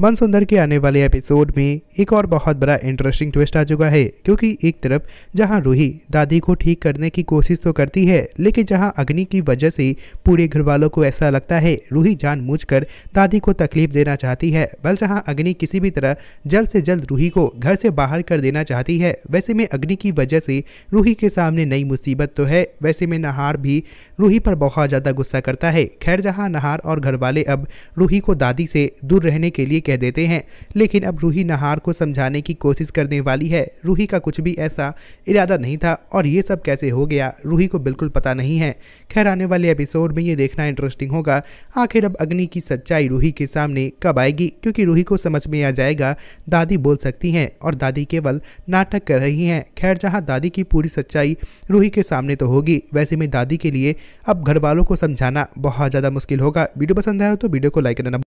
मन सुंदर के आने वाले एपिसोड में एक और बहुत बड़ा इंटरेस्टिंग ट्विस्ट आ चुका है क्योंकि एक तरफ जहां रूही दादी को ठीक करने की कोशिश तो करती है लेकिन जहां अग्नि की वजह से पूरे घर वालों को ऐसा लगता है रूही जानबूझकर दादी को तकलीफ देना चाहती है बल जहाँ अग्नि किसी भी तरह जल्द से जल्द रूही को घर से बाहर कर देना चाहती है वैसे में अग्नि की वजह से रूही के सामने नई मुसीबत तो है वैसे में नहार भी रूही पर बहुत ज़्यादा गुस्सा करता है खैर जहाँ नहार और घर वाले अब रूही को दादी से दूर रहने के लिए कह देते हैं लेकिन अब रूही नहार को समझाने की कोशिश करने वाली है रूही का कुछ भी ऐसा इरादा नहीं था और ये सब कैसे हो गया रूही को बिल्कुल पता नहीं है खैर आने वाले एपिसोड में ये देखना इंटरेस्टिंग होगा आखिर अब अग्नि की सच्चाई रूही के सामने कब आएगी क्योंकि रूही को समझ में आ जाएगा दादी बोल सकती हैं और दादी केवल नाटक कर रही हैं खैर जहाँ दादी की पूरी सच्चाई रूही के सामने तो होगी वैसे में दादी के लिए अब घर वालों को समझाना बहुत ज़्यादा मुश्किल होगा वीडियो पसंद आया तो वीडियो को लाइक करना